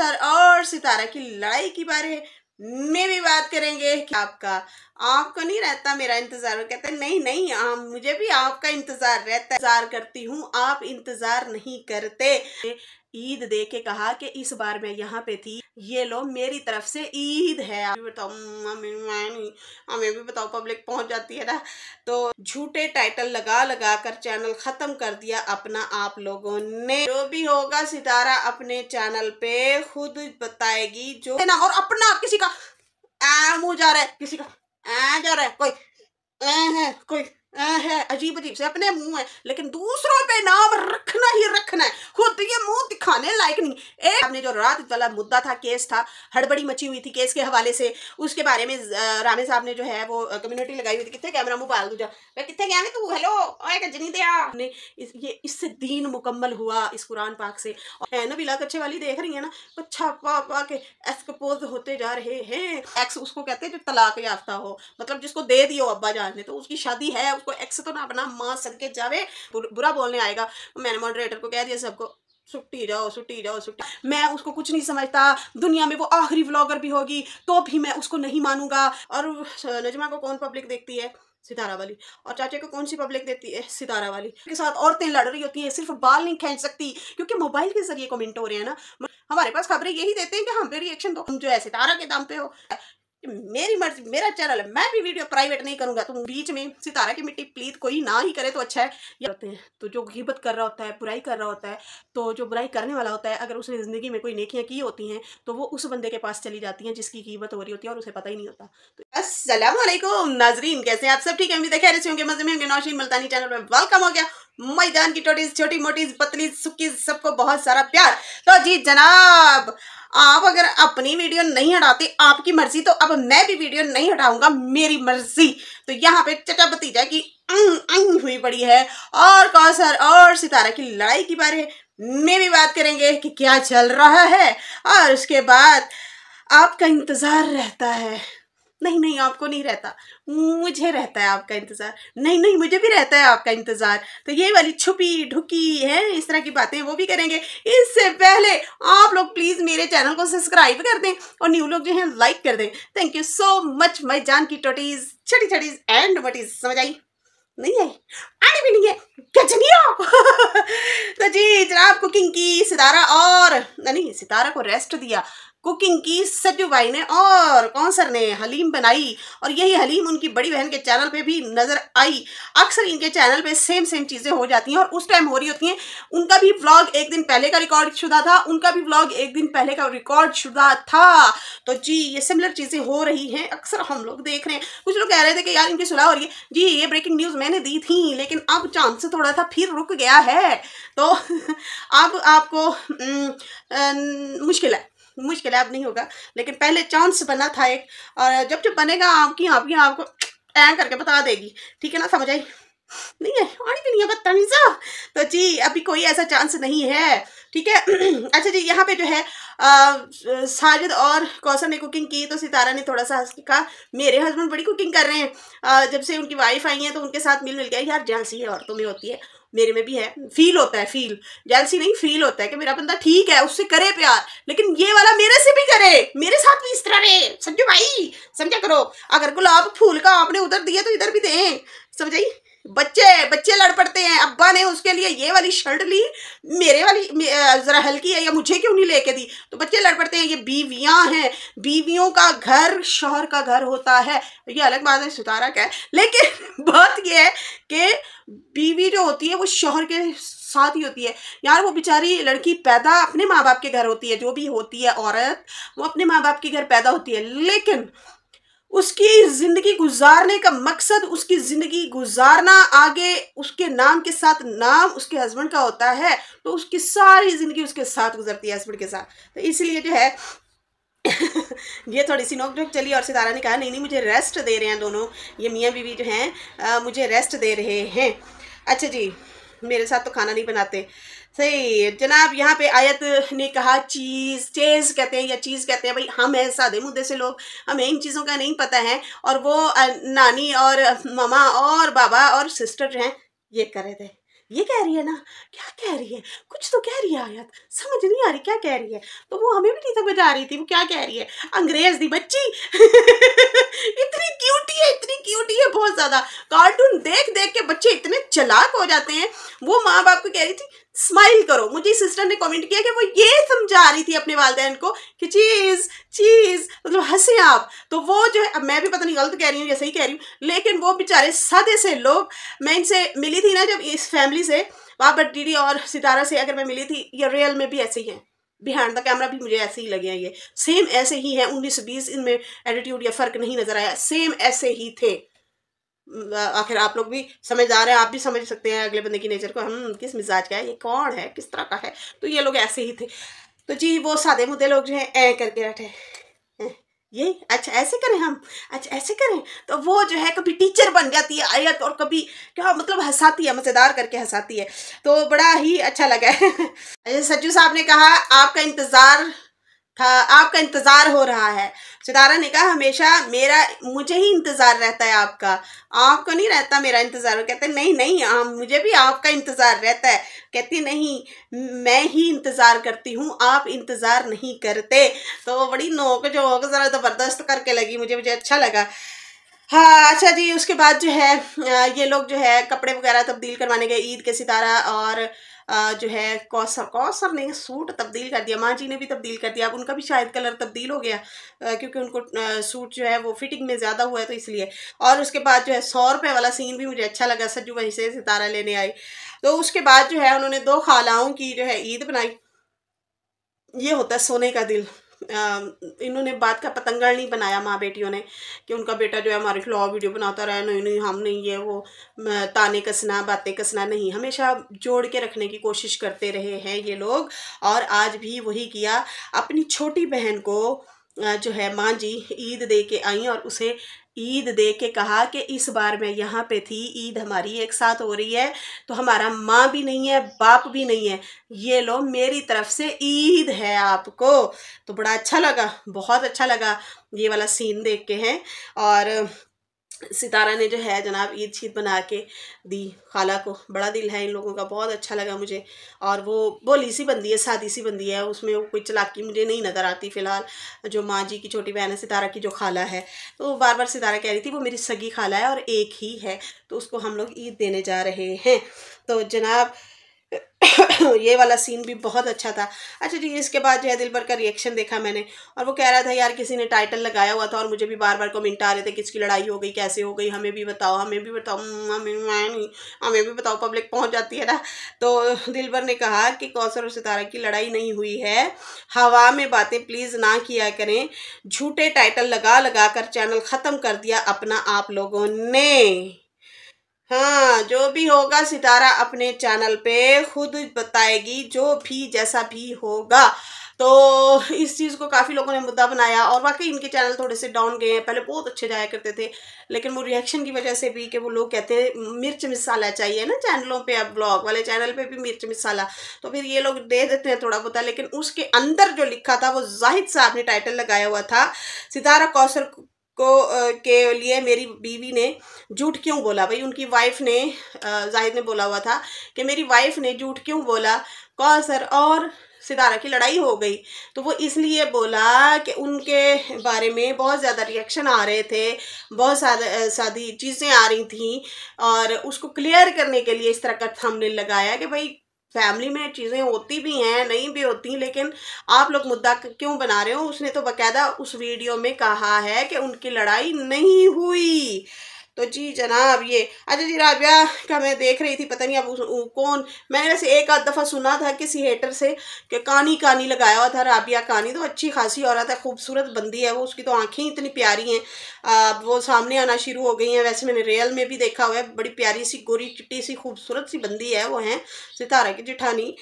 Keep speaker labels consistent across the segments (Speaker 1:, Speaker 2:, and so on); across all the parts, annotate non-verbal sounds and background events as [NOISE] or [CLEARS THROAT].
Speaker 1: पत्थर और सितारा की लड़ाई के बारे में भी बात करेंगे कि आपका आपको नहीं रहता मेरा इंतज़ार वो कहते नहीं नहीं आ, मुझे भी आपका इंतज़ार रहता है इंतज़ार करती हूँ आप इंतज़ार नहीं करते ईद दे के कहा कि इस बार मैं यहाँ पे थी ये लो मेरी तरफ से ईद है आप बताओ मम्मी मैं हमें भी बताओ पब्लिक पहुंच जाती है ना तो झूठे टाइटल लगा लगा कर चैनल ख़त्म कर दिया अपना आप लोगों ने जो भी होगा सितारा अपने चैनल पे खुद बताएगी जो ना और अपना किसी का आ मुँह जा रहा है किसी का आ जा रहा है कोई आ है कोई है अजीब अजीब से अपने मुंह है लेकिन दूसरों पे नाम रखना ही रखना है खुद ये मुंह दिखाने लायक नहीं एक आपने जो रात वाला मुद्दा था केस था हड़बड़ी मची हुई थी केस के हवाले से उसके बारे में रामे साहब ने जो है वो कम्युनिटी लगाई हुई थी कितने कैमरा मुंह पाल दूजा मैं कितने गया तू हेलो जनी दिया ने इस, ये इससे दीन मुकम्मल हुआ इस कुरान पाक से है ना बिलाक कच्चे वाली देख रही है ना अच्छा पा पा के एक्सपोज होते जा रहे हैं एक्स उसको कहते हैं जो तलाक याफ्ता हो मतलब जिसको दे दियो अब्बा जान ने तो उसकी शादी है उसको एक्स तो ना अपना मां सन के जावे बुरा बोलने आएगा मैंने मॉडरेटर को कह दिया सबको सुट्टी जाओ सुट्टी जाओ सुट्टी मैं उसको कुछ नहीं समझता दुनिया में वो आखिरी व्लॉगर भी होगी तो भी मैं उसको नहीं मानूंगा और नजमा को कौन पब्लिक देखती है सितारा वाली और चाचे को कौन सी पब्लिक देती है सितारा वाली के साथ औरतें लड़ रही होती हैं सिर्फ बाल नहीं खींच सकती क्योंकि मोबाइल के जरिए कमेंट हो रहे हैं ना हमारे पास खबरें यही देते हैं कि हम पे रिएक्शन दो जो है सितारा के दाम पे हो मेरी मर्जी मेरा चैनल है मैं भी वीडियो प्राइवेट नहीं करूंगा तुम बीच में सितारा की मिट्टी प्लीज कोई ना ही करे तो अच्छा है या होते हैं तो जो गिबत कर रहा होता है बुराई कर रहा होता है तो जो बुराई करने वाला होता है अगर उसने ज़िंदगी में कोई नेकियां की होती हैं तो वो उस बंदे के पास चली जाती हैं जिसकी गिबत हो रही होती है और उसे पता ही नहीं होता तो असलम नाजरीन कैसे आप सब ठीक है मजे में होंगे नौशीन मुल्तानी चैनल में वेलकम हो गया मैदान की टोटी छोटी मोटी पतली सुखी सबको बहुत सारा प्यार तो जी जनाब आप अगर अपनी वीडियो नहीं हटाते आपकी मर्जी तो अब मैं भी वीडियो नहीं हटाऊंगा मेरी मर्जी तो यहाँ पे चचा भतीजा की अंग अंग हुई पड़ी है और कौशर और सितारा की लड़ाई के बारे में भी बात करेंगे कि क्या चल रहा है और उसके बाद आपका इंतज़ार रहता है नहीं नहीं आपको नहीं रहता मुझे रहता है आपका इंतज़ार नहीं नहीं मुझे भी रहता है आपका इंतज़ार तो ये वाली छुपी ढुकी है इस तरह की बातें वो भी करेंगे इससे पहले आप लोग प्लीज़ मेरे चैनल को सब्सक्राइब कर दें और न्यू लोग जो हैं लाइक कर दें thank you so much my जान की टोटीज छड़ी छड़ीज एंड वटीज समझ आई नहीं है आने भी नहीं है गजनिया [LAUGHS] तो जी जनाब कुकिंग की सितारा और नहीं सितारा को रेस्ट दिया कुकिंग की सचू भाई ने और कौन सर ने हलीम बनाई और यही हलीम उनकी बड़ी बहन के चैनल पे भी नज़र आई अक्सर इनके चैनल पे सेम सेम चीज़ें हो जाती हैं और उस टाइम हो रही होती हैं उनका भी व्लॉग एक दिन पहले का रिकॉर्ड शुदा था उनका भी व्लॉग एक दिन पहले का रिकॉर्ड शुदा था तो जी ये सिमिलर चीज़ें हो रही हैं अक्सर हम लोग देख रहे हैं कुछ लोग कह रहे थे कि यार इनकी सुलह हो रही है जी ये ब्रेकिंग न्यूज़ मैंने दी थी लेकिन अब चांस थोड़ा सा फिर रुक गया है तो [LAUGHS] अब आपको हम्म, मुश्किल है मुश्किल है अब नहीं होगा लेकिन पहले चांस बना था एक और जब जब बनेगा आपकी आपकी आपको ऐं करके बता देगी ठीक है ना समझ आई नहीं है आनी भी नहीं है बदतमीजा तो जी अभी कोई ऐसा चांस नहीं है ठीक है [CLEARS THROAT] अच्छा जी यहाँ पे जो है साजिद और कौशल ने कुकिंग की तो सितारा ने थोड़ा सा हंस के कहा मेरे हस्बैंड बड़ी कुकिंग कर रहे हैं आ, जब से उनकी वाइफ आई है तो उनके साथ मिल मिल गया यार जेलसी है औरतों में होती है मेरे में भी है फील होता है फील जेलसी नहीं फील होता है कि मेरा बंदा ठीक है उससे करे प्यार लेकिन ये वाला मेरे से भी करे मेरे साथ भी इस तरह रहे समझो भाई समझा करो अगर गुलाब फूल का आपने उधर दिया तो इधर भी दें समझाई बच्चे बच्चे लड़ पड़ते हैं अब्बा ने उसके लिए ये वाली शर्ट ली मेरे वाली ज़रा हल्की है या मुझे क्यों नहीं लेके दी तो बच्चे लड़ पड़ते हैं ये बीवियाँ हैं बीवियों का घर शोहर का घर होता है ये अलग बात है सितारा का है लेकिन [LAUGHS] बात यह है कि बीवी जो होती है वो शोहर के साथ ही होती है यार वो बेचारी लड़की पैदा अपने माँ बाप के घर होती है जो भी होती है औरत वो अपने माँ बाप के घर पैदा होती है लेकिन उसकी ज़िंदगी गुजारने का मकसद उसकी ज़िंदगी गुजारना आगे उसके नाम के साथ नाम उसके हस्बैंड का होता है तो उसकी सारी ज़िंदगी उसके साथ गुजरती है हस्बैंड के साथ तो इसलिए जो है [LAUGHS] ये थोड़ी सी नोक नोक चली और सितारा ने कहा नहीं नहीं मुझे रेस्ट दे रहे हैं दोनों ये मियाँ बीवी जो हैं मुझे रेस्ट दे रहे हैं अच्छा जी मेरे साथ तो खाना नहीं बनाते सही जनाब यहाँ पे आयत ने कहा चीज़ चेज़ कहते हैं या चीज़ कहते हैं भाई हम हैं सादे मुद्दे से लोग हमें इन चीज़ों का नहीं पता है और वो नानी और मामा और बाबा और सिस्टर हैं ये कर रहे थे ये कह रही है ना क्या कह रही है कुछ तो कह रही है आयत समझ नहीं आ रही क्या कह रही है तो वो हमें भी नहीं समझ आ रही थी वो क्या कह रही है अंग्रेज दी बच्ची [LAUGHS] इतनी क्यूटी है इतनी क्यूटी है बहुत ज़्यादा कार्टून देख देख के बच्चे इतने चलाक हो जाते हैं वो माँ बाप को कह रही थी स्माइल करो मुझे सिस्टर ने कमेंट किया कि वो ये समझा रही थी अपने वालदेन को कि चीज़ चीज़ मतलब हंसे आप तो वो जो है मैं भी पता नहीं गलत कह रही हूँ या सही कह रही हूँ लेकिन वो बेचारे सदे से लोग मैं इनसे मिली थी ना जब इस फैमिली से वहाँ पर दीदी और सितारा से अगर मैं मिली थी या रियल में भी ऐसे ही हैं बिहाइंड द कैमरा भी मुझे ऐसे ही लगे हैं ये सेम ऐसे ही हैं उन्नीस बीस इनमें एटीट्यूड या फ़र्क नहीं नज़र आया सेम ऐसे ही थे आखिर आप लोग भी समझदार हैं आप भी समझ सकते हैं अगले बंदे की नेचर को हम किस मिजाज का है ये कौन है किस तरह का है तो ये लोग ऐसे ही थे तो जी वो सादे मुद्दे लोग जो हैं ऐ करके बैठे ये अच्छा ऐसे करें हम अच्छा ऐसे करें तो वो जो है कभी टीचर बन जाती है आयत और कभी क्या मतलब हंसाती है मज़ेदार करके हंसाती है तो बड़ा ही अच्छा लगा है [LAUGHS] अच्छा, सज्जू साहब ने कहा आपका इंतज़ार था आपका इंतज़ार हो रहा है सितारा ने कहा हमेशा मेरा मुझे ही इंतज़ार रहता है आपका आपको नहीं रहता मेरा इंतज़ार वो कहते नहीं नहीं आ, मुझे भी आपका इंतज़ार रहता है कहती नहीं मैं ही इंतज़ार करती हूँ आप इंतज़ार नहीं करते तो बड़ी नोक जो होकर ज़रा ज़बरदस्त करके लगी मुझे मुझे अच्छा लगा हाँ अच्छा जी उसके बाद जो है ये लोग जो है कपड़े वगैरह तब्दील करवाने गए ईद के सितारा और जो है कौसर कौसर ने सूट तब्दील कर दिया माँ जी ने भी तब्दील कर दिया अब उनका भी शायद कलर तब्दील हो गया क्योंकि उनको सूट जो है वो फिटिंग में ज़्यादा हुआ है तो इसलिए और उसके बाद जो है सौ रुपये वाला सीन भी मुझे अच्छा लगा सज्जू वहीं से सितारा लेने आई तो उसके बाद जो है उन्होंने दो खालाओं की जो है ईद बनाई ये होता है सोने का दिल इन्होंने बात का पतंगड़ नहीं बनाया माँ बेटियों ने कि उनका बेटा जो है हमारे खिलाफ वीडियो बनाता रहा नहीं नहीं हम नहीं ये वो ताने कसना बातें कसना नहीं हमेशा जोड़ के रखने की कोशिश करते रहे हैं ये लोग और आज भी वही किया अपनी छोटी बहन को जो है माँ जी ईद दे के आई और उसे ईद दे के कहा कि इस बार मैं यहाँ पे थी ईद हमारी एक साथ हो रही है तो हमारा माँ भी नहीं है बाप भी नहीं है ये लो मेरी तरफ से ईद है आपको तो बड़ा अच्छा लगा बहुत अच्छा लगा ये वाला सीन देख के हैं और सितारा ने जो है जनाब ईद शीद बना के दी खाला को बड़ा दिल है इन लोगों का बहुत अच्छा लगा मुझे और वो बोली सी बंदी है सादी सी बंदी है उसमें कोई चलाकी मुझे नहीं नज़र आती फ़िलहाल जो माँ जी की छोटी बहन है सितारा की जो खाला है तो बार बार सितारा कह रही थी वो मेरी सगी खाला है और एक ही है तो उसको हम लोग ईद देने जा रहे हैं तो जनाब ये वाला सीन भी बहुत अच्छा था अच्छा जी इसके बाद जो है दिलबर का रिएक्शन देखा मैंने और वो कह रहा था यार किसी ने टाइटल लगाया हुआ था और मुझे भी बार बार कमेंट आ रहे थे किसकी लड़ाई हो गई कैसे हो गई हमें भी बताओ हमें भी बताओ हम्म, हमें मैं नहीं हमें भी बताओ पब्लिक पहुंच जाती है ना तो दिलबर ने कहा कि कौसर और सितारा की लड़ाई नहीं हुई है हवा में बातें प्लीज़ ना किया करें झूठे टाइटल लगा लगा कर चैनल ख़त्म कर दिया अपना आप लोगों ने हाँ जो भी होगा सितारा अपने चैनल पे खुद बताएगी जो भी जैसा भी होगा तो इस चीज़ को काफ़ी लोगों ने मुद्दा बनाया और वाकई इनके चैनल थोड़े से डाउन गए हैं पहले बहुत अच्छे जाया करते थे लेकिन वो रिएक्शन की वजह से भी कि वो लोग कहते हैं मिर्च मिसाला चाहिए ना चैनलों पे अब ब्लॉग वाले चैनल पे भी मिर्च मिसाला तो फिर ये लोग दे देते हैं थोड़ा बहुत लेकिन उसके अंदर जो लिखा था वो जाहिद साहब ने टाइटल लगाया हुआ था सितारा कौशल को के लिए मेरी बीवी ने झूठ क्यों बोला भाई उनकी वाइफ ने जाहिद ने बोला हुआ था कि मेरी वाइफ ने झूठ क्यों बोला सर और सितारा की लड़ाई हो गई तो वो इसलिए बोला कि उनके बारे में बहुत ज़्यादा रिएक्शन आ रहे थे बहुत सारा सारी चीज़ें आ रही थी और उसको क्लियर करने के लिए इस तरह का थंबनेल लगाया कि भाई फैमिली में चीज़ें होती भी हैं नहीं भी होती लेकिन आप लोग मुद्दा क्यों बना रहे हो उसने तो बकायदा उस वीडियो में कहा है कि उनकी लड़ाई नहीं हुई तो जी जनाब ये अच्छा जी राबिया का मैं देख रही थी पता नहीं अब कौन मैंने वैसे एक आध दफ़ा सुना था किसी हेटर से कि कानी कानी लगाया हुआ था राबिया कानी तो अच्छी खासी औरत है खूबसूरत बंदी है वो उसकी तो आँखें इतनी प्यारी हैं वो सामने आना शुरू हो गई हैं वैसे मैंने रियल में भी देखा हुआ है बड़ी प्यारी सी गोरी चिट्टी सी खूबसूरत सी बंदी है वो हैं सितारा की जिठानी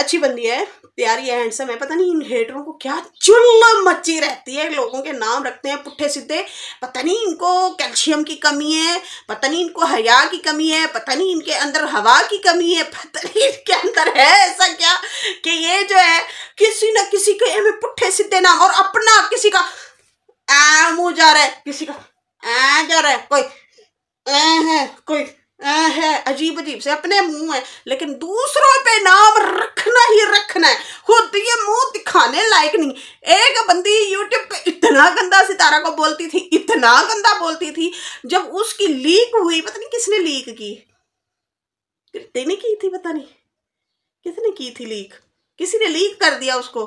Speaker 1: अच्छी बंदी है प्यारी है हैंडसम है पता नहीं इन हेटरों को क्या चुल्ल मची रहती है लोगों के नाम रखते हैं पुट्ठे सीधे पता नहीं इनको कैल्शियम की कमी है पता नहीं इनको हया की कमी है पता नहीं इनके अंदर हवा की कमी है पता नहीं इनके अंदर है ऐसा क्या कि ये जो है किसी ना किसी के में पुट्ठे सीधे नाम और अपना किसी का ऐ मुँह जा रहा है किसी का ऐ जा रहा है कोई ऐ है कोई है अजीब अजीब से अपने मुंह है लेकिन दूसरों पे नाम रखना ही रखना है खुद ये मुंह दिखाने लायक नहीं एक बंदी यूट्यूब पे इतना गंदा सितारा को बोलती थी इतना गंदा बोलती थी जब उसकी लीक हुई पता नहीं किसने लीक की किट्टी ने की थी पता नहीं किसने की थी लीक किसी ने लीक कर दिया उसको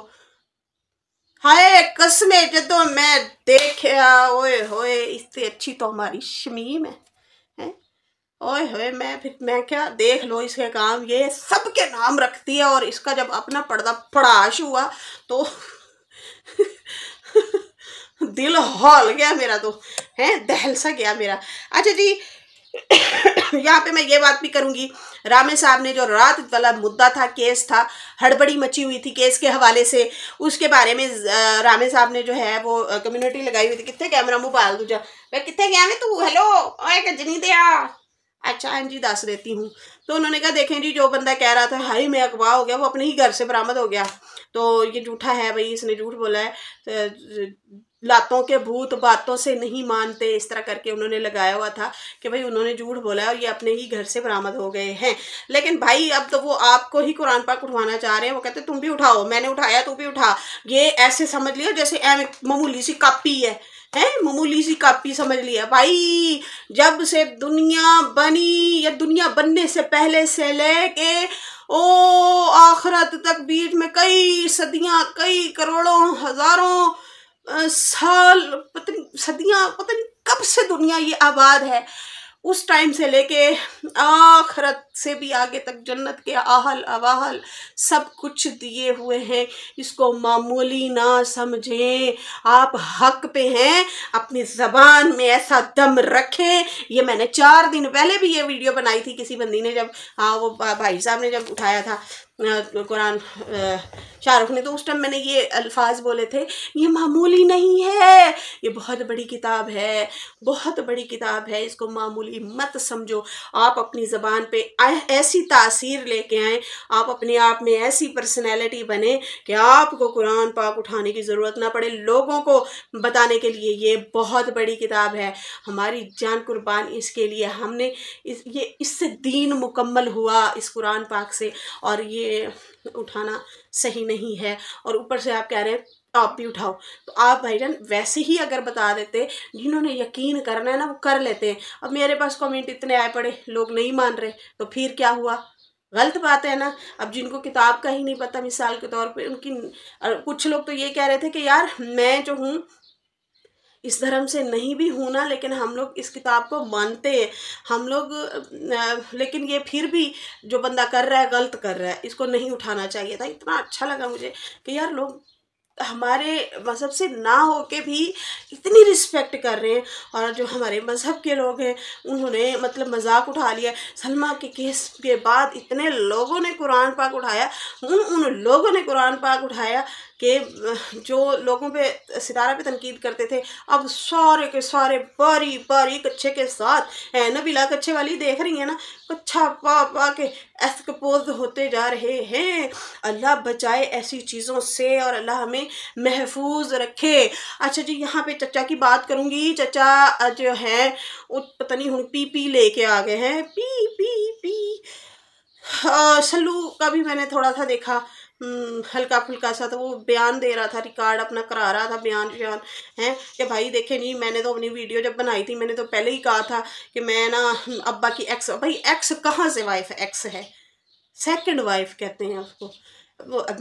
Speaker 1: हाय कसमे जो मैं देखा ओए होए इससे अच्छी तो हमारी शमीम है ओए होए मैं फिर मैं क्या देख लो इसके काम ये सब के नाम रखती है और इसका जब अपना पर्दा पड़ाश हुआ तो [LAUGHS] दिल हॉल गया मेरा तो है दहल सा गया मेरा अच्छा जी [COUGHS] यहाँ पे मैं ये बात भी करूँगी रामे साहब ने जो रात वाला मुद्दा था केस था हड़बड़ी मची हुई थी केस के हवाले से उसके बारे में रामे साहब ने जो है वो कम्युनिटी लगाई हुई थी कितने कैमरा मोबाइल दूजा मैं कितने गया मैं तू हेलो ओए कजनी दिया अच्छा हाँ जी दस देती हूँ तो उन्होंने कहा देखें जी जो बंदा कह रहा था हाई मैं अगवा हो गया वो अपने ही घर से बरामद हो गया तो ये झूठा है भाई इसने झूठ बोला है तो लातों के भूत बातों से नहीं मानते इस तरह करके उन्होंने लगाया हुआ था कि भाई उन्होंने झूठ बोला है और ये अपने ही घर से बरामद हो गए हैं लेकिन भाई अब तो वो आपको ही कुरान पाक उठवाना चाह रहे हैं वो कहते तुम भी उठाओ मैंने उठाया तू भी उठा ये ऐसे समझ लियो जैसे मामूली सी कापी है हैं मामूली सी कापी समझ लिया भाई जब से दुनिया बनी या दुनिया बनने से पहले से लेके ओ आखरत तक बीच में कई सदियां कई करोड़ों हजारों साल पता सदियां पता नहीं कब से दुनिया ये आबाद है उस टाइम से लेके आखरत से भी आगे तक जन्नत के आहल अवाहल सब कुछ दिए हुए हैं इसको मामूली ना समझें आप हक पे हैं अपनी ज़बान में ऐसा दम रखें ये मैंने चार दिन पहले भी ये वीडियो बनाई थी किसी बंदी ने जब हाँ वो भाई साहब ने जब उठाया था कुरान शाहरुख ने तो उस टाइम मैंने ये अल्फाज बोले थे ये मामूली नहीं है ये बहुत बड़ी किताब है बहुत बड़ी किताब है इसको मामूली मत समझो आप अपनी ज़बान पे ऐसी तासीर लेके आएँ आप अपने आप में ऐसी पर्सनैलिटी बने कि आपको कुरान पाक उठाने की ज़रूरत ना पड़े लोगों को बताने के लिए ये बहुत बड़ी किताब है हमारी जान कुर्बान इसके लिए हमने इस ये इससे दीन मुकम्मल हुआ इस कुरान पाक से और ये उठाना सही नहीं है और ऊपर से आप कह रहे हैं आप भी उठाओ तो आप भाईजान वैसे ही अगर बता देते जिन्होंने यकीन करना है ना वो कर लेते हैं अब मेरे पास कमेंट इतने आए पड़े लोग नहीं मान रहे तो फिर क्या हुआ गलत बात है ना अब जिनको किताब का ही नहीं पता मिसाल के तौर पे उनकी कुछ लोग तो ये कह रहे थे कि यार मैं जो हूँ इस धर्म से नहीं भी हूँ ना लेकिन हम लोग इस किताब को मानते हैं हम लोग लेकिन ये फिर भी जो बंदा कर रहा है गलत कर रहा है इसको नहीं उठाना चाहिए था इतना अच्छा लगा मुझे कि यार लोग हमारे मज़हब से ना हो के भी इतनी रिस्पेक्ट कर रहे हैं और जो हमारे मज़हब के लोग हैं उन्होंने मतलब मजाक उठा लिया सलमा के केस के बाद इतने लोगों ने कुरान पाक उठाया उन उन लोगों ने कुरान पाक उठाया कि जो लोगों पे सितारा पे तनकीद करते थे अब सारे के सारे बारी बारी कच्छे के साथ है बिला कच्छे वाली देख रही है ना कच्छा पा पा के एक्सपोज होते जा रहे हैं अल्लाह बचाए ऐसी चीज़ों से और अल्लाह हमें महफूज रखे अच्छा जी यहाँ पे चचा की बात करूँगी चचा जो है पता नहीं हूँ पी पी लेके आ गए हैं पी पी पी सल्लू का भी मैंने थोड़ा सा देखा हम्म, हल्का फुल्का सा तो वो बयान दे रहा था रिकॉर्ड अपना करा रहा था बयान बयान हैं कि भाई देखे नहीं मैंने तो अपनी वीडियो जब बनाई थी मैंने तो पहले ही कहा था कि मैं ना अब्बा की एक्स भाई एक्स कहाँ से वाइफ एक्स है सेकंड वाइफ कहते हैं उसको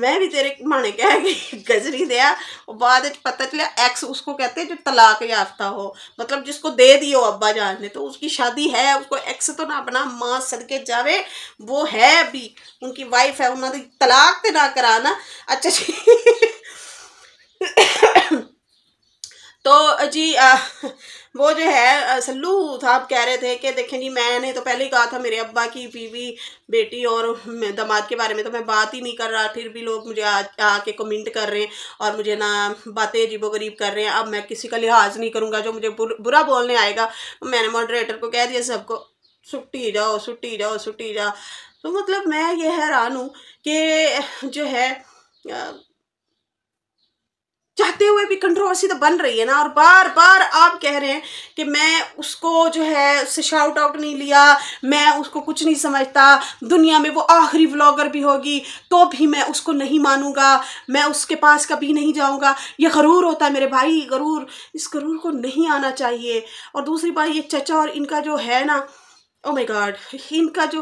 Speaker 1: मैं भी तेरे माने कह गजरी ਗਜਰੀ ਦਿਆ ਉਹ ਬਾਅਦ ਵਿੱਚ ਪਤਾ कहते हैं जो तलाक याफ्ता हो मतलब जिसको दे दियो अब्बा जान ने तो उसकी शादी है उसको एक्स तो ना बना मां सदके जावे वो है अभी उनकी वाइफ है उन्होंने तलाक तो ना कराना अच्छा जी [COUGHS] तो जी आ, वो जो है सल्लू साहब कह रहे थे कि देखें जी मैंने तो पहले ही कहा था मेरे अब्बा की बीवी बेटी और दामाद के बारे में तो मैं बात ही नहीं कर रहा फिर भी लोग मुझे आके कमेंट कर रहे हैं और मुझे ना बातें अजीबो गरीब कर रहे हैं अब मैं किसी का लिहाज नहीं करूँगा जो मुझे बुर, बुरा बोलने आएगा मैंने मॉडरेटर को कह दिया सबको सुट्टी जाओ सुट्टी जाओ सुट्टी जाओ तो मतलब मैं ये हैरान हूँ कि जो है चाहते हुए भी कंट्रोवर्सी तो बन रही है ना और बार बार आप कह रहे हैं कि मैं उसको जो है उससे शाउट आउट नहीं लिया मैं उसको कुछ नहीं समझता दुनिया में वो आखिरी व्लॉगर भी होगी तो भी मैं उसको नहीं मानूंगा मैं उसके पास कभी नहीं जाऊंगा ये गरूर होता है मेरे भाई गरूर इस गरूर को नहीं आना चाहिए और दूसरी बात ये चचा और इनका जो है ना ओ माय गॉड इनका जो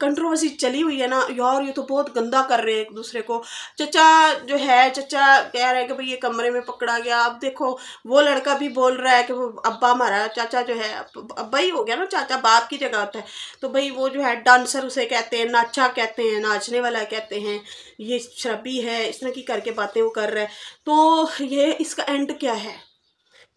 Speaker 1: कंट्रोवर्सी चली हुई है ना यार ये तो बहुत गंदा कर रहे हैं एक दूसरे को चचा जो है चचा कह रहे हैं कि भाई ये कमरे में पकड़ा गया अब देखो वो लड़का भी बोल रहा है कि वो अब्बा मारा चाचा जो है अब्बा ही हो गया ना चाचा बाप की जगह होता है तो भाई वो जो है डांसर उसे कहते हैं नाचा कहते हैं नाचने वाला कहते हैं ये शराबी है इस तरह की करके बातें वो कर रहा है तो ये इसका एंड क्या है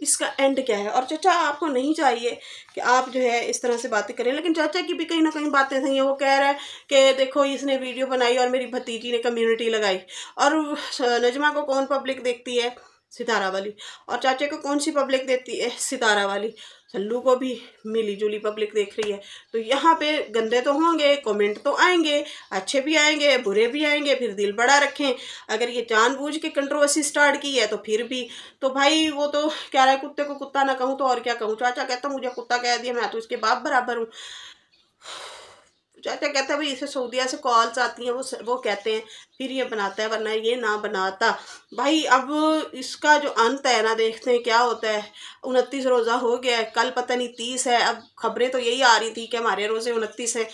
Speaker 1: इसका एंड क्या है और चाचा आपको नहीं चाहिए कि आप जो है इस तरह से बातें करें लेकिन चाचा की भी कहीं ना कहीं बातें थी वो कह रहा है कि देखो इसने वीडियो बनाई और मेरी भतीजी ने कम्युनिटी लगाई और नजमा को कौन पब्लिक देखती है सितारा वाली और चाचा को कौन सी पब्लिक देती है सितारा वाली सल्लू को भी मिली जुली पब्लिक देख रही है तो यहाँ पे गंदे तो होंगे कमेंट तो आएंगे अच्छे भी आएंगे बुरे भी आएंगे फिर दिल बड़ा रखें अगर ये जानबूझ के कंट्रोवर्सी स्टार्ट की है तो फिर भी तो भाई वो तो कह रहा है कुत्ते को कुत्ता ना कहूँ तो और क्या कहूँ चाचा कहता मुझे कुत्ता कह दिया मैं तो इसके बाप बराबर हूँ चाचा अच्छा, कहता है भाई इसे सऊदिया से कॉल्स आती हैं वो वो कहते हैं फिर ये बनाता है वरना ये ना बनाता भाई अब इसका जो अंत है ना देखते हैं क्या होता है उनतीस रोज़ा हो गया है कल पता नहीं तीस है अब खबरें तो यही आ रही थी कि हमारे रोज़े उनतीस हैं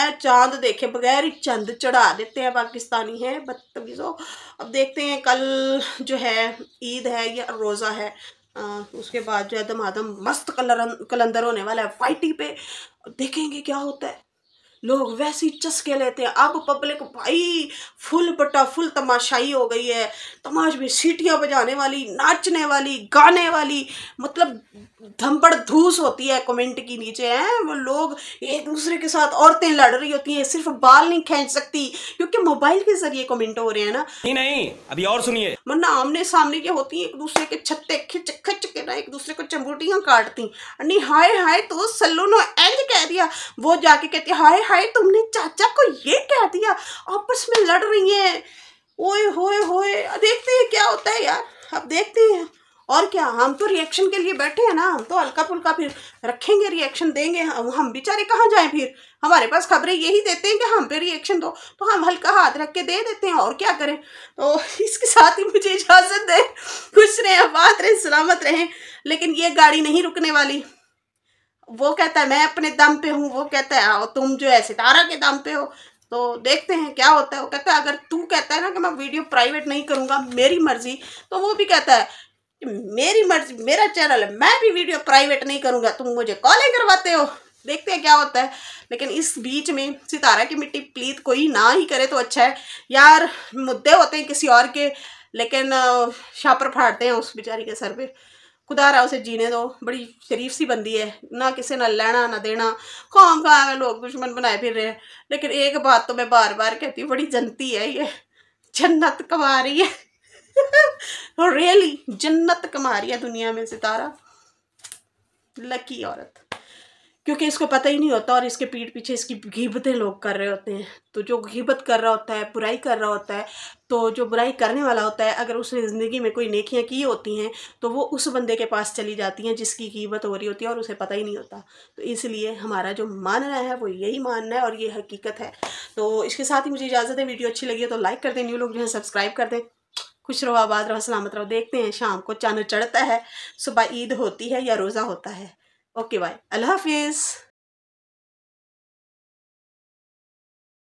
Speaker 1: ऐ चांद देखे बगैर चंद चढ़ा देते हैं पाकिस्तानी हैं बदतमीज़ो अब देखते हैं कल जो है ईद है या रोज़ा है आ, उसके बाद जो है दम आदम मस्त कलर कलंदर होने वाला है फाइटी पे देखेंगे क्या होता है लोग वैसे ही चस्के लेते हैं अब पब्लिक भाई फुल बटा फुल तमाशाई हो गई है तमाश में सीटियाँ बजाने वाली नाचने वाली गाने वाली मतलब धमपड़ धूस होती है कमेंट के नीचे हैं वो लोग एक दूसरे के साथ औरतें लड़ रही होती हैं सिर्फ बाल नहीं खींच सकती क्योंकि मोबाइल के जरिए कमेंट हो रहे हैं ना नहीं नहीं अभी और सुनिए वरना आमने सामने की होती है एक दूसरे के छत्ते खिंच खिंच के ना एक दूसरे को चमुटियाँ काटती नहीं हाय हाय तो सल्लू ने एंज कह दिया वो जाके कहती हाय हाय तुमने चाचा को ये कह दिया आपस में लड़ रही हैं ओए होए होए देखते हैं क्या होता है यार अब देखते हैं और क्या हम तो रिएक्शन के लिए बैठे हैं ना हम तो हल्का फुल्का फिर रखेंगे रिएक्शन देंगे हम हम बेचारे कहाँ जाएं फिर हमारे पास खबरें यही देते हैं कि हम पे रिएक्शन दो तो हम हल्का हाथ रख के दे देते हैं और क्या करें तो इसके साथ ही मुझे इजाज़त दें खुश रहें बात रहें सलामत रहें लेकिन ये गाड़ी नहीं रुकने वाली वो कहता है मैं अपने दम पे हूँ वो कहता है आओ तुम जो है सितारा के दम पे हो तो देखते हैं क्या होता है वो कहता है अगर तू कहता है ना कि मैं वीडियो प्राइवेट नहीं करूँगा मेरी मर्ज़ी तो वो भी कहता है कि मेरी मर्ज़ी मेरा चैनल है मैं भी वीडियो प्राइवेट नहीं करूँगा तुम मुझे ही करवाते हो देखते हैं क्या होता है लेकिन इस बीच में सितारा की मिट्टी प्लीत कोई ना ही करे तो अच्छा है यार मुद्दे होते हैं किसी और के लेकिन छापर फाड़ते हैं उस बेचारी के सर पर खुदा रहा उसे जीने दो बड़ी शरीफ सी बंदी है ना किसी ना लेना ना देना खाम खाम कर लोग दुश्मन बनाए फिर रहे हैं लेकिन एक बात तो मैं बार बार कहती हूँ बड़ी जनती है ये जन्नत कमा रही है रियली [LAUGHS] जन्नत कमा रही है दुनिया में सितारा लकी औरत क्योंकि इसको पता ही नहीं होता और इसके पीठ पीछे इसकी गिबतें लोग कर रहे होते हैं तो जो गिबत कर रहा होता है बुराई कर रहा होता है तो जो बुराई करने वाला होता है अगर उसने ज़िंदगी में कोई नेकियां की होती हैं तो वो उस बंदे के पास चली जाती हैं जिसकी गिबत हो रही होती है और उसे पता ही नहीं होता तो इसलिए हमारा जो मानना है वो यही मानना है और ये हकीकत है तो इसके साथ ही मुझे इजाज़त है वीडियो अच्छी लगी है तो लाइक कर दें न्यू लोग जो है सब्सक्राइब कर दें खुश रहो आबाद रहो सलामत रहो देखते हैं शाम को चांद चढ़ता है सुबह ईद होती है या रोज़ा होता है Okay, bye. Allah Hafiz.